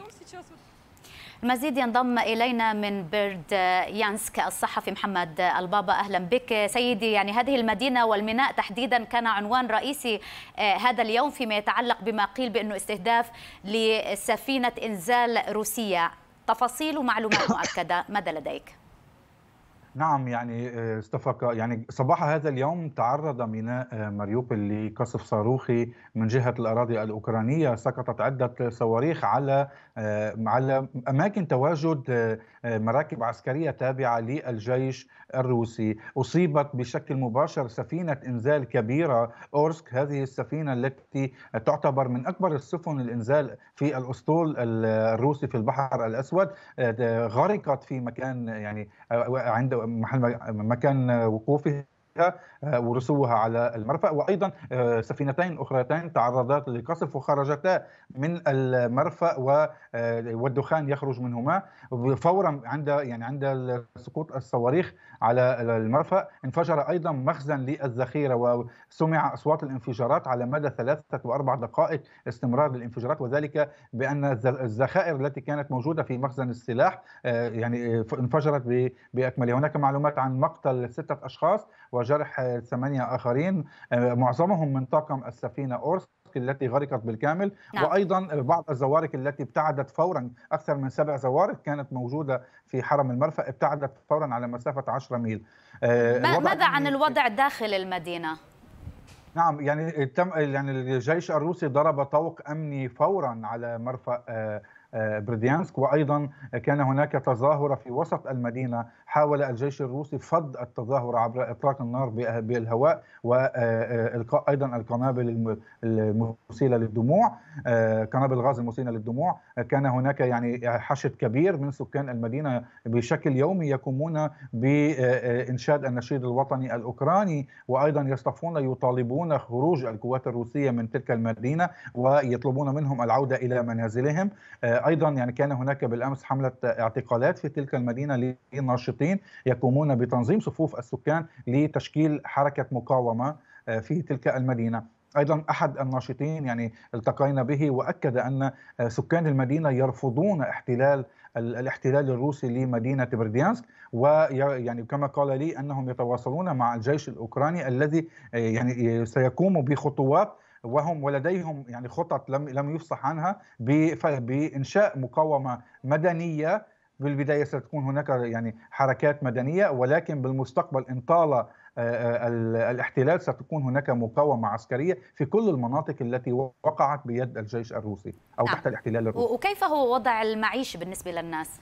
المزيد ينضم إلينا من بيرد يانسك الصحفي محمد البابا أهلا بك سيدي يعني هذه المدينة والميناء تحديدا كان عنوان رئيسي آه، هذا اليوم فيما يتعلق بما قيل بأنه استهداف لسفينة إنزال روسية تفاصيل ومعلومات مؤكدة ماذا لديك؟ نعم يعني آه، استفق يعني صباح هذا اليوم تعرض ميناء آه، ماريوبل لقصف صاروخي من جهه الاراضي الاوكرانيه سقطت عده صواريخ على آه، على اماكن تواجد مراكب عسكريه تابعه للجيش الروسي أصيبت بشكل مباشر سفينة إنزال كبيرة أورسك هذه السفينة التي تعتبر من أكبر السفن الإنزال في الأسطول الروسي في البحر الأسود غرقت في مكان يعني عند محل مكان وقوفها ورسوها على المرفأ وأيضا سفينتين أخرتين تعرضت لقصف وخرجتا من المرفأ والدخان يخرج منهما فورا عند يعني عند سقوط الصواريخ على المرفأ انفجر أيضا مخزن للذخيرة وسمع أصوات الانفجارات على مدى ثلاثة وأربع دقائق استمرار الانفجارات وذلك بأن الذخائر التي كانت موجودة في مخزن السلاح آه، يعني انفجرت بأكملها هناك معلومات عن مقتل ستة أشخاص وجرح ثمانية آخرين آه، معظمهم من طاقم السفينة أورس الشرق التي غرقت بالكامل نعم. وايضا بعض الزوارق التي ابتعدت فورا اكثر من سبع زوارق كانت موجوده في حرم المرفأ ابتعدت فورا على مسافه 10 ميل آه، ماذا عن يعني الوضع داخل المدينه نعم يعني تم يعني الجيش الروسي ضرب طوق امني فورا على مرفأ آه، آه، بريديانسك وايضا كان هناك تظاهره في وسط المدينه حاول الجيش الروسي فض التظاهر عبر إطلاق النار بالهواء وإلقاء أيضا القنابل المسيلة للدموع آه، قنابل الغاز المسيلة للدموع آه، كان هناك يعني حشد كبير من سكان المدينة بشكل يومي يقومون بإنشاد النشيد الوطني الأوكراني وأيضا يصطفون يطالبون خروج القوات الروسية من تلك المدينة ويطلبون منهم العودة إلى منازلهم آه، أيضا يعني كان هناك بالأمس حملة اعتقالات في تلك المدينة للناشطين الفلسطين يقومون بتنظيم صفوف السكان لتشكيل حركة مقاومة آه، في تلك المدينة ايضا احد الناشطين يعني التقينا به واكد ان آه، سكان المدينه يرفضون احتلال الاحتلال الروسي لمدينه برديانسك ويعني كما قال لي انهم يتواصلون مع الجيش الاوكراني الذي آه، يعني سيقوم بخطوات وهم ولديهم يعني خطط لم لم يفصح عنها بانشاء مقاومه مدنيه في البدايه ستكون هناك يعني حركات مدنيه ولكن بالمستقبل ان طال آه، آه، الاحتلال ستكون هناك مقاومه عسكريه في كل المناطق التي وقعت بيد الجيش الروسي او نعم. تحت الاحتلال الروسي وكيف هو وضع المعيشه بالنسبه للناس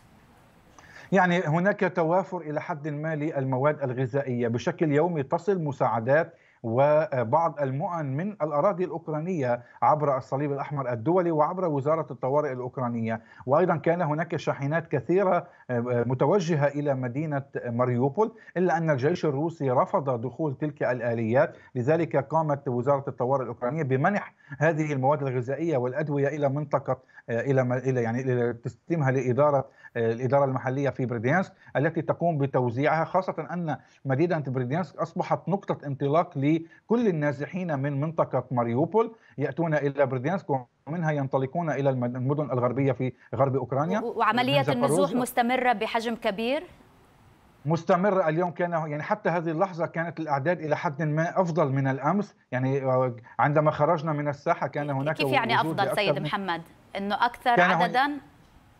يعني هناك توافر الى حد ما للمواد الغذائيه بشكل يومي تصل مساعدات وبعض المؤن من الأراضي الأوكرانية عبر الصليب الأحمر الدولي وعبر وزارة الطوارئ الأوكرانية وأيضا كان هناك شاحنات كثيرة آه، متوجهة إلى مدينة ماريوبول إلا أن الجيش الروسي رفض دخول تلك الآليات لذلك قامت وزارة الطوارئ الأوكرانية بمنح هذه المواد الغذائية والأدوية إلى منطقة آه، إلى يعني تسليمها لإدارة الاداره المحليه في بريديانسك التي تقوم بتوزيعها خاصه ان مدينه بريديانسك اصبحت نقطه انطلاق لكل النازحين من منطقه ماريوبول ياتون الى بريديانسك ومنها ينطلقون الى المدن الغربيه في غرب اوكرانيا وعمليه النزوح مستمره بحجم كبير مستمر اليوم كان يعني حتى هذه اللحظه كانت الاعداد الى حد ما افضل من الامس يعني آه، عندما خرجنا من الساحه كان هناك كيف يعني افضل سيد محمد انه اكثر عددا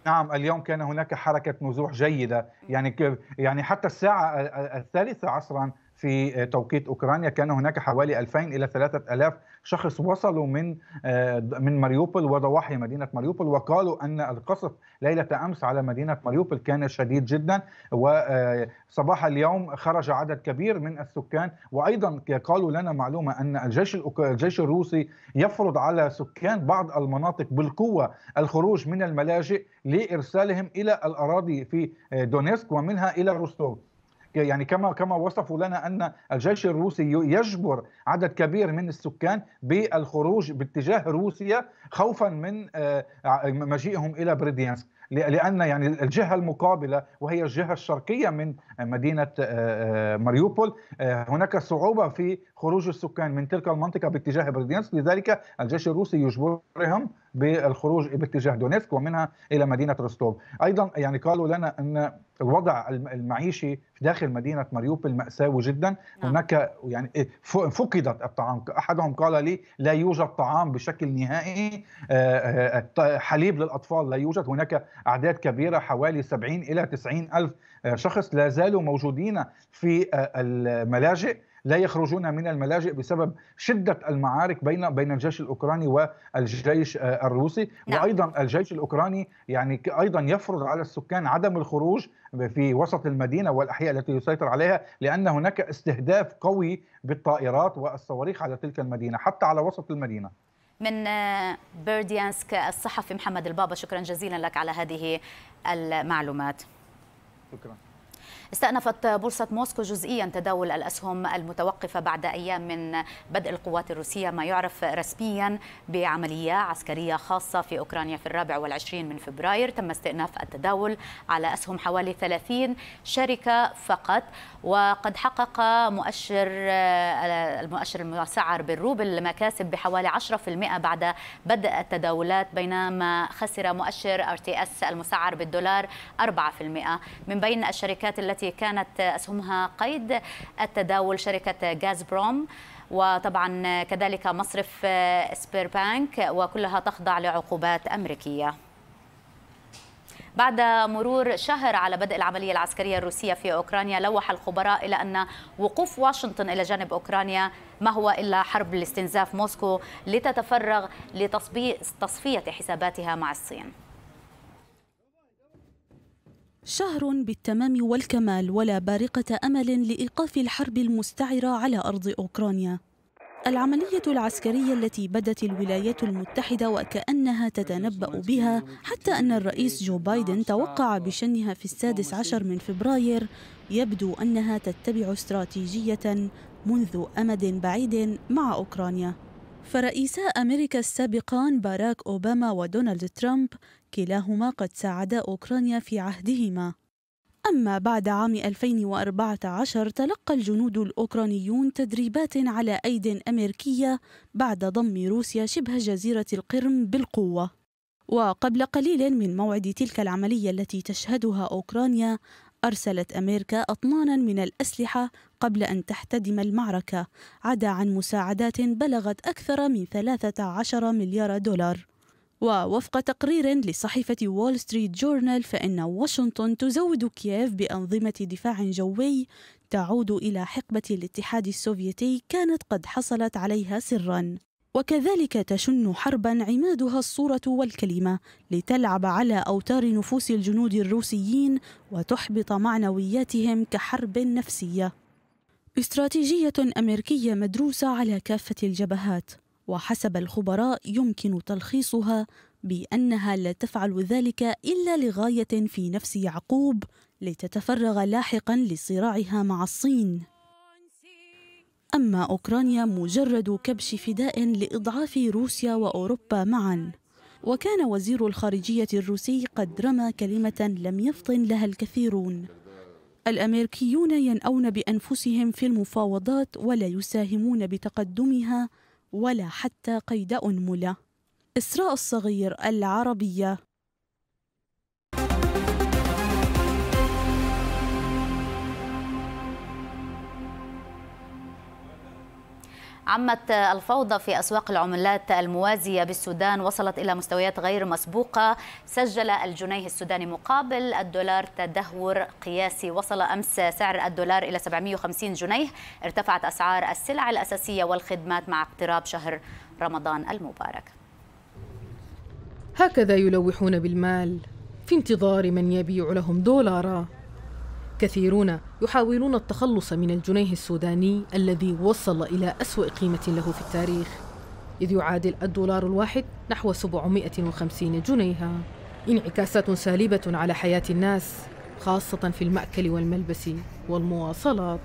نعم اليوم كان هناك حركة نزوح جيدة يعني يعني حتى الساعة الثالثة عصرا في توقيت اوكرانيا كان هناك حوالي 2000 الى 3000 شخص وصلوا من آه، من ماريوبل وضواحي مدينه ماريوبل وقالوا ان القصف ليله امس على مدينه ماريوبل كان شديد جدا وصباح آه، اليوم خرج عدد كبير من السكان وايضا قالوا لنا معلومه ان الجيش الجيش الروسي يفرض على سكان بعض المناطق بالقوه الخروج من الملاجئ لارسالهم الى الاراضي في آه، دونيسك ومنها الى روستوف يعني كما كما وصفوا لنا ان الجيش الروسي يجبر عدد كبير من السكان بالخروج باتجاه روسيا خوفا من آه، مجيئهم الى بريديانسك لان يعني الجهه المقابله وهي الجهه الشرقيه من مدينه آه، آه، ماريوبول هناك صعوبه في خروج السكان من تلك المنطقه باتجاه بريديانسك لذلك الجيش الروسي يجبرهم بالخروج باتجاه دونيسك ومنها الى مدينه روستوف ايضا يعني قالوا لنا ان الوضع المعيشي داخل مدينه مريوبل ماساوي جدا نعم. هناك يعني فقدت الطعام احدهم قال لي لا يوجد طعام بشكل نهائي آه، آه، حليب للاطفال لا يوجد هناك اعداد كبيره حوالي 70 الى 90 الف شخص لا زالوا موجودين في آه، الملاجئ لا يخرجون من الملاجئ بسبب شدة المعارك بين بين الجيش الأوكراني والجيش آه، الروسي نعم. وأيضا الجيش الأوكراني يعني أيضا يفرض على السكان عدم الخروج في وسط المدينة والأحياء التي يسيطر عليها لأن هناك استهداف قوي بالطائرات والصواريخ على تلك المدينة حتى على وسط المدينة من آه، بيرديانسك الصحفي محمد البابا شكرا جزيلا لك على هذه المعلومات شكرا استأنفت بورصة موسكو جزئيا تداول الأسهم المتوقفة بعد أيام من بدء القوات الروسية ما يعرف رسميا بعملية عسكرية خاصة في أوكرانيا في الرابع والعشرين من فبراير تم استئناف التداول على أسهم حوالي 30 شركة فقط وقد حقق مؤشر المؤشر المسعر بالروبل مكاسب بحوالي 10% بعد بدء التداولات بينما خسر مؤشر ار تي اس المسعر بالدولار 4% من بين الشركات التي التي كانت أسهمها قيد التداول شركة غاز بروم وطبعا كذلك مصرف سبير بانك وكلها تخضع لعقوبات أمريكية بعد مرور شهر على بدء العملية العسكرية الروسية في أوكرانيا لوح الخبراء إلى أن وقوف واشنطن إلى جانب أوكرانيا ما هو إلا حرب لاستنزاف موسكو لتتفرغ لتصفية حساباتها مع الصين شهر بالتمام والكمال ولا بارقة أمل لإيقاف الحرب المستعرة على أرض أوكرانيا العملية العسكرية التي بدت الولايات المتحدة وكأنها تتنبأ بها حتى أن الرئيس جو بايدن توقع بشنها في السادس عشر من فبراير يبدو أنها تتبع استراتيجية منذ أمد بعيد مع أوكرانيا فرئيسا أمريكا السابقان باراك أوباما ودونالد ترامب كلاهما قد ساعدا أوكرانيا في عهدهما أما بعد عام 2014 تلقى الجنود الأوكرانيون تدريبات على أيد أمريكية بعد ضم روسيا شبه جزيرة القرم بالقوة وقبل قليل من موعد تلك العملية التي تشهدها أوكرانيا أرسلت أمريكا أطنانا من الأسلحة قبل أن تحتدم المعركة عدا عن مساعدات بلغت أكثر من 13 مليار دولار ووفق تقرير لصحيفة وول ستريت جورنال فإن واشنطن تزود كييف بأنظمة دفاع جوي تعود إلى حقبة الاتحاد السوفيتي كانت قد حصلت عليها سراً وكذلك تشن حربا عمادها الصورة والكلمة لتلعب على أوتار نفوس الجنود الروسيين وتحبط معنوياتهم كحرب نفسية استراتيجية أمريكية مدروسة على كافة الجبهات وحسب الخبراء يمكن تلخيصها بأنها لا تفعل ذلك إلا لغاية في نفس يعقوب لتتفرغ لاحقا لصراعها مع الصين أما أوكرانيا مجرد كبش فداء لإضعاف روسيا وأوروبا معا وكان وزير الخارجية الروسي قد رمى كلمة لم يفطن لها الكثيرون الأمريكيون ينأون بأنفسهم في المفاوضات ولا يساهمون بتقدمها ولا حتى قيد أنملة إسراء الصغير العربية عمت الفوضى في أسواق العملات الموازية بالسودان وصلت إلى مستويات غير مسبوقة سجل الجنيه السوداني مقابل الدولار تدهور قياسي وصل أمس سعر الدولار إلى 750 جنيه ارتفعت أسعار السلع الأساسية والخدمات مع اقتراب شهر رمضان المبارك هكذا يلوحون بالمال في انتظار من يبيع لهم دولارا كثيرون يحاولون التخلص من الجنيه السوداني الذي وصل إلى أسوأ قيمة له في التاريخ إذ يعادل الدولار الواحد نحو 750 جنيها انعكاسات سالبة على حياة الناس خاصة في المأكل والملبس والمواصلات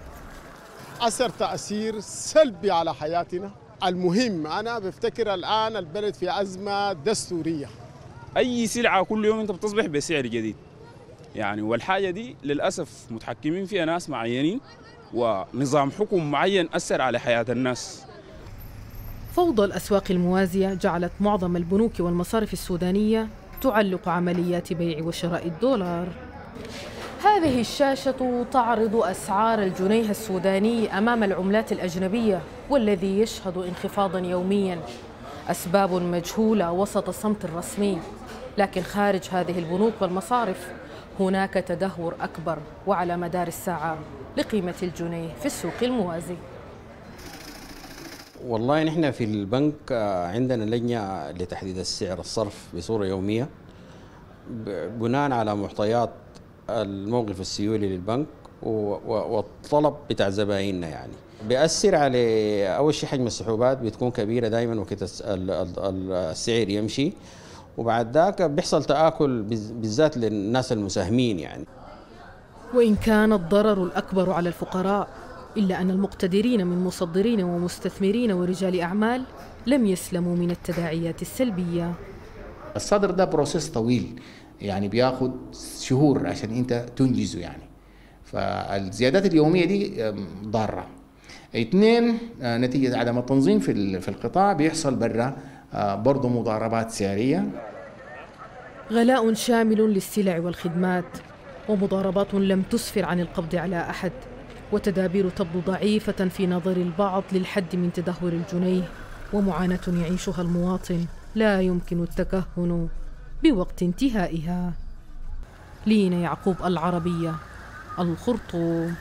أثر تأثير سلبي على حياتنا المهم أنا بفتكر الآن البلد في أزمة دستورية أي سلعة كل يوم أنت بتصبح بسعر جديد يعني والحاجه دي للاسف متحكمين فيها ناس معينين ونظام حكم معين اثر على حياه الناس فوضى الاسواق الموازيه جعلت معظم البنوك والمصارف السودانيه تعلق عمليات بيع وشراء الدولار هذه الشاشة تعرض أسعار الجنيه السوداني أمام العملات الأجنبية والذي يشهد انخفاضا يوميا أسباب مجهولة وسط الصمت الرسمي لكن خارج هذه البنوك والمصارف هناك تدهور أكبر وعلى مدار الساعة لقيمة الجنيه في السوق الموازي والله نحن في البنك آه، عندنا لجنة لتحديد السعر الصرف بصورة يومية بناء على معطيات الموقف السيولي للبنك والطلب بتاع زبايننا يعني بيأثر على أول شيء حجم السحوبات بتكون كبيرة دائما وقت السعر يمشي وبعد ذاك بيحصل تآكل بالذات للناس المساهمين يعني وإن كان الضرر الأكبر على الفقراء إلا أن المقتدرين من مصدرين ومستثمرين ورجال أعمال لم يسلموا من التداعيات السلبية الصدر ده بروسيس طويل يعني بياخد شهور عشان انت تنجزه يعني فالزيادات اليومية دي ضارة اثنين آه، نتيجة عدم التنظيم في القطاع بيحصل برا برضه مضاربات سعرية غلاء شامل للسلع والخدمات ومضاربات لم تسفر عن القبض على أحد وتدابير تبدو ضعيفة في نظر البعض للحد من تدهور الجنيه ومعاناة يعيشها المواطن لا يمكن التكهن بوقت انتهائها لين يعقوب العربية الخرطوم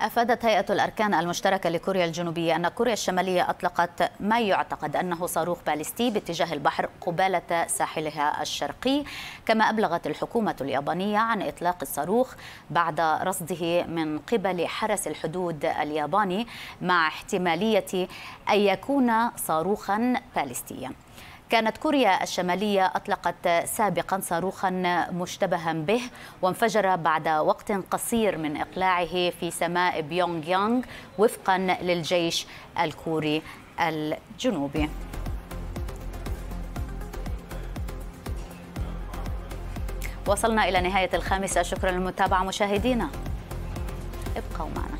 أفادت هيئة الأركان المشتركة لكوريا الجنوبية أن كوريا الشمالية أطلقت ما يعتقد أنه صاروخ باليستي باتجاه البحر قبالة ساحلها الشرقي كما أبلغت الحكومة اليابانية عن إطلاق الصاروخ بعد رصده من قبل حرس الحدود الياباني مع احتمالية أن يكون صاروخا باليستيا كانت كوريا الشمالية أطلقت سابقا صاروخا مشتبها به وانفجر بعد وقت قصير من إقلاعه في سماء بيونغ يانغ وفقا للجيش الكوري الجنوبي وصلنا إلى نهاية الخامسة شكرا للمتابعة مشاهدينا ابقوا معنا